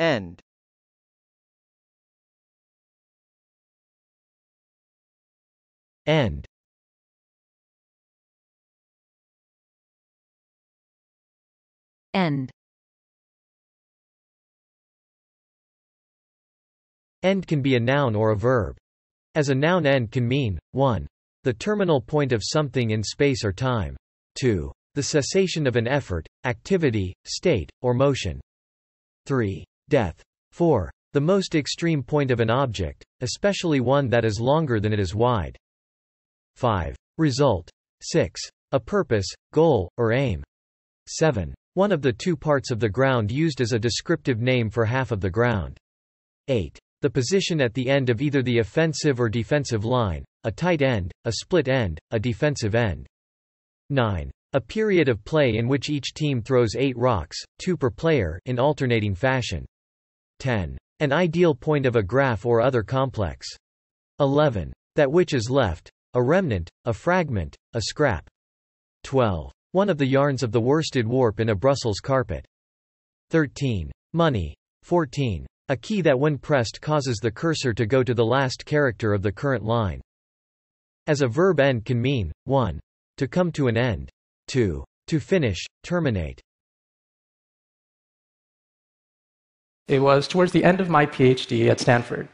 End End End End can be a noun or a verb. As a noun end can mean, 1. The terminal point of something in space or time. 2. The cessation of an effort, activity, state, or motion. 3 death. 4. The most extreme point of an object, especially one that is longer than it is wide. 5. Result. 6. A purpose, goal, or aim. 7. One of the two parts of the ground used as a descriptive name for half of the ground. 8. The position at the end of either the offensive or defensive line, a tight end, a split end, a defensive end. 9. A period of play in which each team throws eight rocks, two per player, in alternating fashion. 10. An ideal point of a graph or other complex. 11. That which is left, a remnant, a fragment, a scrap. 12. One of the yarns of the worsted warp in a Brussels carpet. 13. Money. 14. A key that when pressed causes the cursor to go to the last character of the current line. As a verb end can mean, 1. To come to an end. 2. To finish, terminate. It was towards the end of my PhD at Stanford.